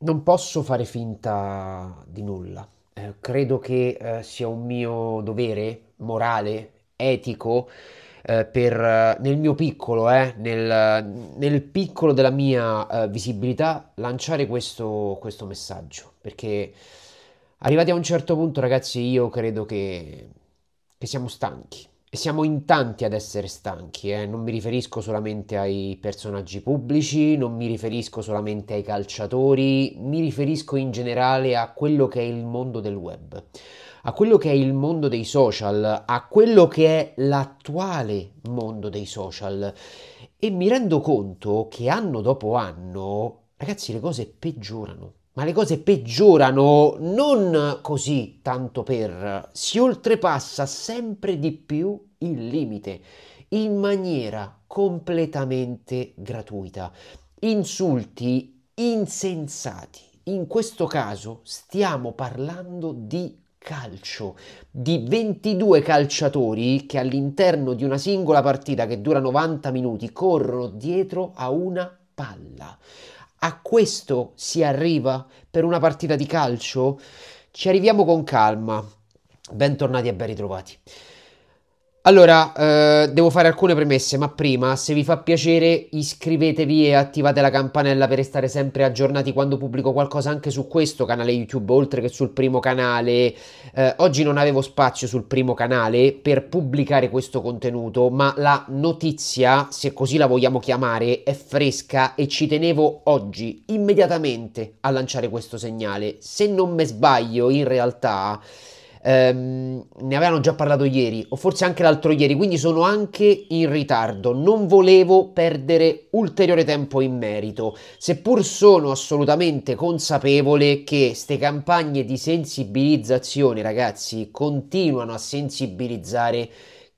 non posso fare finta di nulla. Eh, credo che eh, sia un mio dovere morale, etico, eh, per, eh, nel mio piccolo, eh, nel, nel, piccolo della mia eh, visibilità, lanciare questo, questo messaggio. Perché arrivati a un certo punto, ragazzi, io credo che, che siamo stanchi siamo in tanti ad essere stanchi, eh? non mi riferisco solamente ai personaggi pubblici, non mi riferisco solamente ai calciatori, mi riferisco in generale a quello che è il mondo del web, a quello che è il mondo dei social, a quello che è l'attuale mondo dei social e mi rendo conto che anno dopo anno, ragazzi, le cose peggiorano. Ma le cose peggiorano non così tanto per, si oltrepassa sempre di più il limite in maniera completamente gratuita. Insulti insensati. In questo caso stiamo parlando di calcio, di 22 calciatori che all'interno di una singola partita che dura 90 minuti corrono dietro a una palla a questo si arriva per una partita di calcio? Ci arriviamo con calma. Bentornati e ben ritrovati. Allora, eh, devo fare alcune premesse, ma prima, se vi fa piacere, iscrivetevi e attivate la campanella per restare sempre aggiornati quando pubblico qualcosa anche su questo canale YouTube, oltre che sul primo canale. Eh, oggi non avevo spazio sul primo canale per pubblicare questo contenuto, ma la notizia, se così la vogliamo chiamare, è fresca e ci tenevo oggi, immediatamente, a lanciare questo segnale. Se non me sbaglio, in realtà ehm, ne avevano già parlato ieri o forse anche l'altro ieri, quindi sono anche in ritardo. Non volevo perdere ulteriore tempo in merito, seppur sono assolutamente consapevole che queste campagne di sensibilizzazione, ragazzi, continuano a sensibilizzare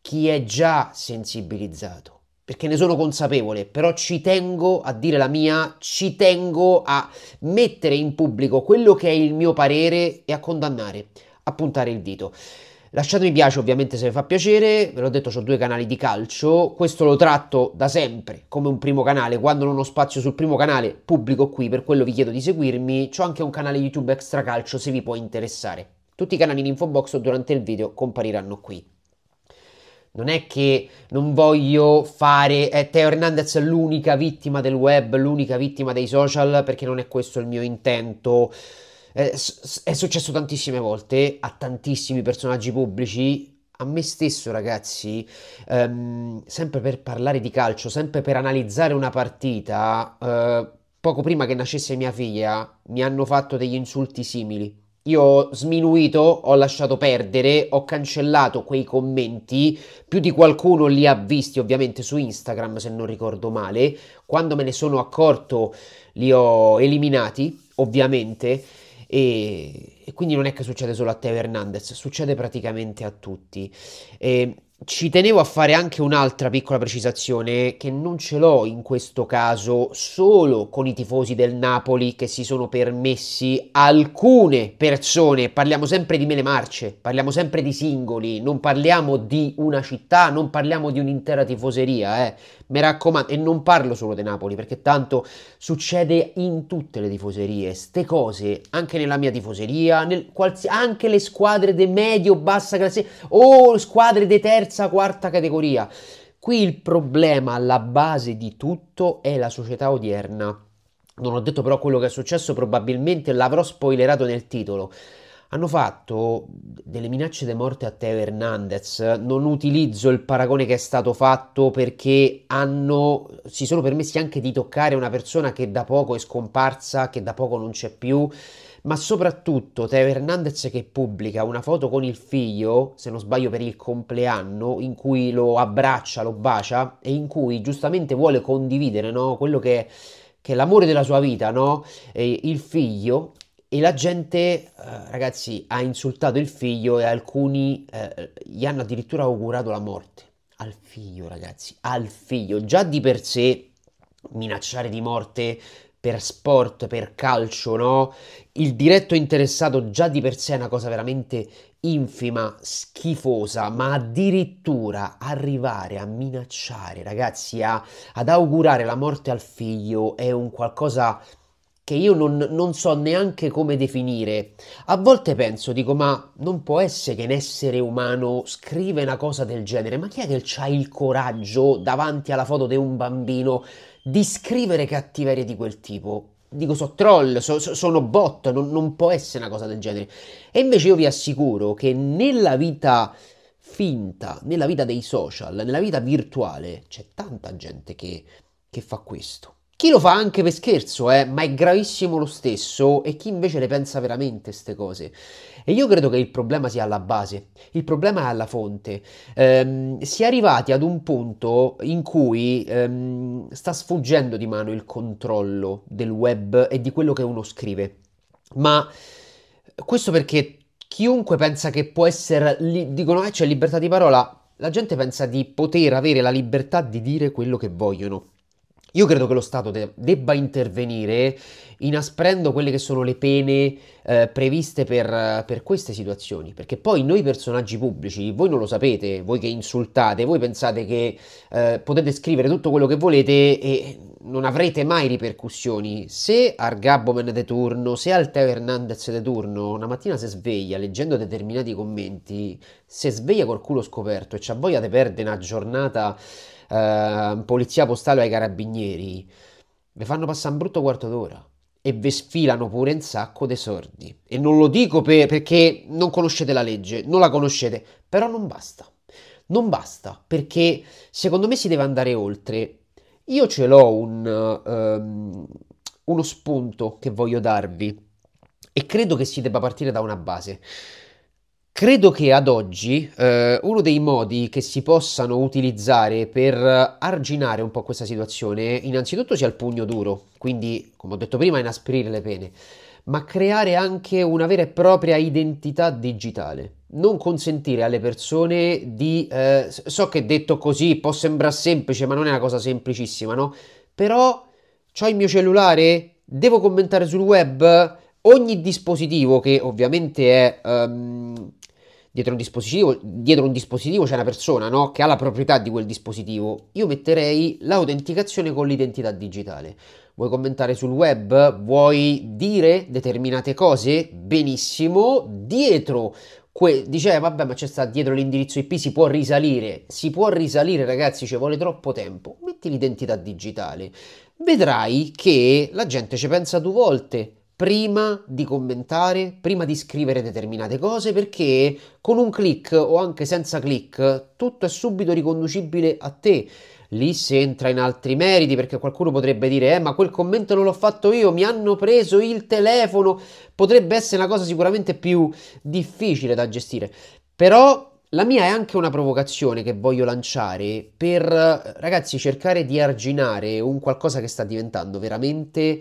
chi è già sensibilizzato perché ne sono consapevole, però ci tengo a dire la mia, ci tengo a mettere in pubblico quello che è il mio parere e a condannare a puntare il dito. Lasciate mi piace ovviamente se vi fa piacere, ve l'ho detto ho due canali di calcio, questo lo tratto da sempre come un primo canale, quando non ho spazio sul primo canale pubblico qui, per quello vi chiedo di seguirmi, ho anche un canale YouTube extra calcio se vi può interessare. Tutti i canali in info box durante il video compariranno qui. Non è che non voglio fare eh, Teo Hernandez l'unica vittima del web, l'unica vittima dei social, perché non è questo il mio intento eh, è, successo tantissime volte a tantissimi personaggi pubblici a me stesso, ragazzi, ehm, sempre per parlare di calcio, sempre per analizzare una partita, eh, poco prima che nascesse mia figlia, mi hanno fatto degli insulti simili. Io ho sminuito, ho lasciato perdere, ho cancellato quei commenti, più di qualcuno li ha visti ovviamente su Instagram se non ricordo male, quando me ne sono accorto li ho eliminati ovviamente e, e, quindi non è che succede solo a Teo Hernandez, succede praticamente a tutti. E, ci tenevo a fare anche un'altra piccola precisazione che non ce l'ho in questo caso solo con i tifosi del Napoli che si sono permessi alcune persone, parliamo sempre di mele marce, parliamo sempre di singoli, non parliamo di una città, non parliamo di un'intera tifoseria, eh. mi raccomando, e non parlo solo di Napoli perché tanto succede in tutte le tifoserie, ste cose anche nella mia tifoseria, nel, qualsi- anche le squadre de medio-bassa classifica o squadre de terza terza, quarta categoria. Qui il problema alla base di tutto è la società odierna. Non ho detto però quello che è successo, probabilmente l'avrò spoilerato nel titolo hanno fatto delle minacce di morte a Teo Hernandez. Non utilizzo il paragone che è stato fatto perché hanno, si sono permessi anche di toccare una persona che da poco è scomparsa, che da poco non c'è più. Ma soprattutto Teo Hernandez che pubblica una foto con il figlio, se non sbaglio per il compleanno, in cui lo abbraccia, lo bacia e in cui giustamente vuole condividere no? quello che, che è l'amore della sua vita, no? E il figlio e la gente, eh, ragazzi, ha insultato il figlio e alcuni eh, gli hanno addirittura augurato la morte. Al figlio, ragazzi, al figlio. Già di per sé minacciare di morte per sport, per calcio, no? Il diretto interessato già di per sé è una cosa veramente infima, schifosa, ma addirittura arrivare a minacciare, ragazzi, a, ad augurare la morte al figlio è un qualcosa che io non, non, so neanche come definire. A volte penso, dico, ma non può essere che un essere umano scrive una cosa del genere, ma chi è che ha il coraggio davanti alla foto di un bambino di scrivere cattiverie di quel tipo? Dico, so troll, so, so, sono bot, non, non può essere una cosa del genere. E invece io vi assicuro che nella vita finta, nella vita dei social, nella vita virtuale, c'è tanta gente che, che fa questo. Chi lo fa anche per scherzo, eh, ma è gravissimo lo stesso, e chi invece le pensa veramente queste cose. E io credo che il problema sia alla base, il problema è alla fonte. Ehm, si è arrivati ad un punto in cui ehm, sta sfuggendo di mano il controllo del web e di quello che uno scrive. Ma questo perché chiunque pensa che può essere... Li- dicono, eh, c'è libertà di parola, la gente pensa di poter avere la libertà di dire quello che vogliono. Io credo che lo Stato debba intervenire inasprendo quelle che sono le pene eh, previste per, per, queste situazioni, perché poi noi personaggi pubblici, voi non lo sapete, voi che insultate, voi pensate che eh, potete scrivere tutto quello che volete e non avrete mai ripercussioni. Se Argabomen de turno, se Alteo Hernandez de turno, una mattina si sveglia leggendo determinati commenti, se sveglia col culo scoperto e c'ha voglia di perdere una giornata eh, polizia postale ai carabinieri, vi fanno passare un brutto quarto d'ora e vi sfilano pure un sacco dei sordi. E non lo dico per, perché non conoscete la legge, non la conoscete, però non basta. Non basta, perché secondo me si deve andare oltre. Io ce l'ho un, um, uno spunto che voglio darvi e credo che si debba partire da una base. Credo che ad oggi eh, uno dei modi che si possano utilizzare per arginare un po' questa situazione, innanzitutto sia il pugno duro, quindi come ho detto prima inasprire le pene, ma creare anche una vera e propria identità digitale. Non consentire alle persone di... Eh, so che detto così può sembrare semplice, ma non è una cosa semplicissima, no? Però ho il mio cellulare, devo commentare sul web, ogni dispositivo che ovviamente è... Um, dietro un dispositivo, dietro un dispositivo c'è una persona no? che ha la proprietà di quel dispositivo. Io metterei l'autenticazione con l'identità digitale. Vuoi commentare sul web? Vuoi dire determinate cose? Benissimo, dietro que- dice eh, vabbè ma c'è sta dietro l'indirizzo IP si può risalire si può risalire ragazzi ci vuole troppo tempo metti l'identità digitale vedrai che la gente ci pensa due volte prima di commentare, prima di scrivere determinate cose, perché con un click o anche senza click tutto è subito riconducibile a te. Lì si entra in altri meriti perché qualcuno potrebbe dire: Eh, ma quel commento non l'ho fatto io, mi hanno preso il telefono. Potrebbe essere una cosa sicuramente più difficile da gestire. Però la mia è anche una provocazione che voglio lanciare per, ragazzi, cercare di arginare un qualcosa che sta diventando veramente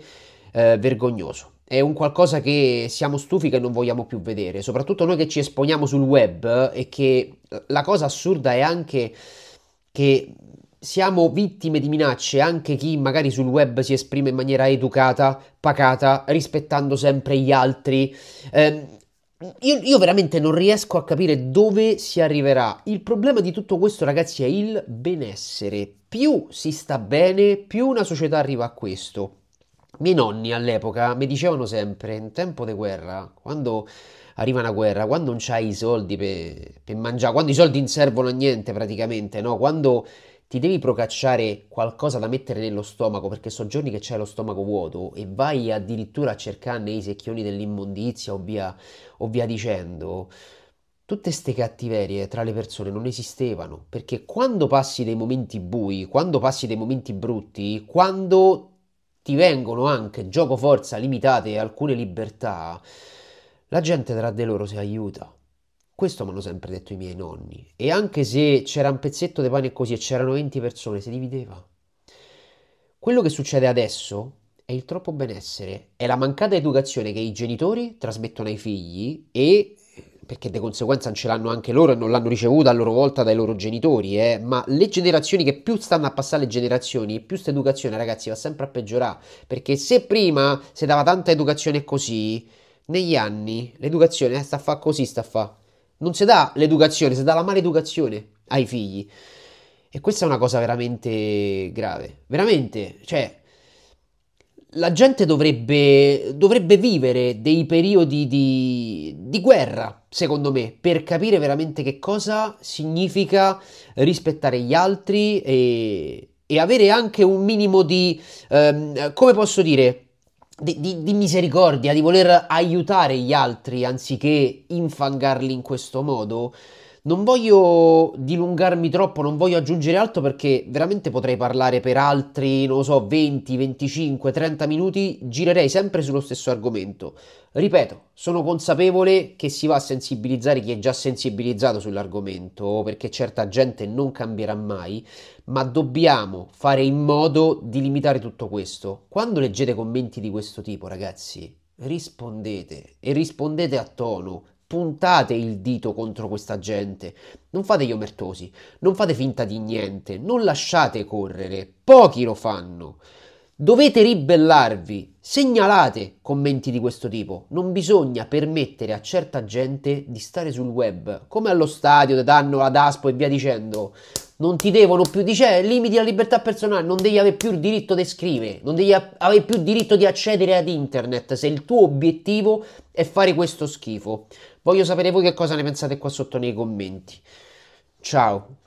eh, vergognoso è un qualcosa che siamo stufi che non vogliamo più vedere, soprattutto noi che ci esponiamo sul web e che la cosa assurda è anche che siamo vittime di minacce, anche chi magari sul web si esprime in maniera educata, pacata, rispettando sempre gli altri. Eh, io, io veramente non riesco a capire dove si arriverà. Il problema di tutto questo, ragazzi, è il benessere. Più si sta bene, più una società arriva a questo miei nonni all'epoca mi dicevano sempre, in tempo di guerra, quando arriva una guerra, quando non c'hai i soldi per pe mangiare, quando i soldi non servono a niente praticamente, no? quando ti devi procacciare qualcosa da mettere nello stomaco, perché sono giorni che c'è lo stomaco vuoto e vai addirittura a cercare nei secchioni dell'immondizia o via, o via dicendo, tutte queste cattiverie tra le persone non esistevano, perché quando passi dei momenti bui, quando passi dei momenti brutti, quando ti vengono anche gioco forza limitate e alcune libertà, la gente tra di loro si aiuta. Questo mi hanno sempre detto i miei nonni. E anche se c'era un pezzetto di pane così e c'erano 20 persone, si divideva. Quello che succede adesso è il troppo benessere, è la mancata educazione che i genitori trasmettono ai figli e perché di conseguenza non ce l'hanno anche loro e non l'hanno ricevuta a loro volta dai loro genitori, eh, ma le generazioni che più stanno a passare le generazioni, più questa educazione ragazzi va sempre a peggiorare, perché se prima si dava tanta educazione così, negli anni l'educazione eh, sta a fare così, sta a fa. Non si dà l'educazione, si dà la maleducazione ai figli. E questa è una cosa veramente grave, veramente, cioè la gente dovrebbe, dovrebbe vivere dei periodi di, di, guerra, secondo me, per capire veramente che cosa significa rispettare gli altri e, e avere anche un minimo di, ehm, come posso dire, di, di, di, misericordia, di voler aiutare gli altri anziché infangarli in questo modo, non voglio dilungarmi troppo, non voglio aggiungere altro perché veramente potrei parlare per altri, non lo so, 20, 25, 30 minuti, girerei sempre sullo stesso argomento. Ripeto, sono consapevole che si va a sensibilizzare chi è già sensibilizzato sull'argomento, perché certa gente non cambierà mai, ma dobbiamo fare in modo di limitare tutto questo. Quando leggete commenti di questo tipo, ragazzi, rispondete e rispondete a tono, puntate il dito contro questa gente, non fate gli omertosi, non fate finta di niente, non lasciate correre, pochi lo fanno. Dovete ribellarvi, segnalate commenti di questo tipo. Non bisogna permettere a certa gente di stare sul web, come allo stadio, da danno ad Aspo e via dicendo. Non ti devono più, dice, eh, limiti la libertà personale, non devi avere più il diritto di scrivere, non devi avere più il diritto di accedere ad internet se il tuo obiettivo è fare questo schifo. Voglio sapere voi che cosa ne pensate qua sotto nei commenti. Ciao.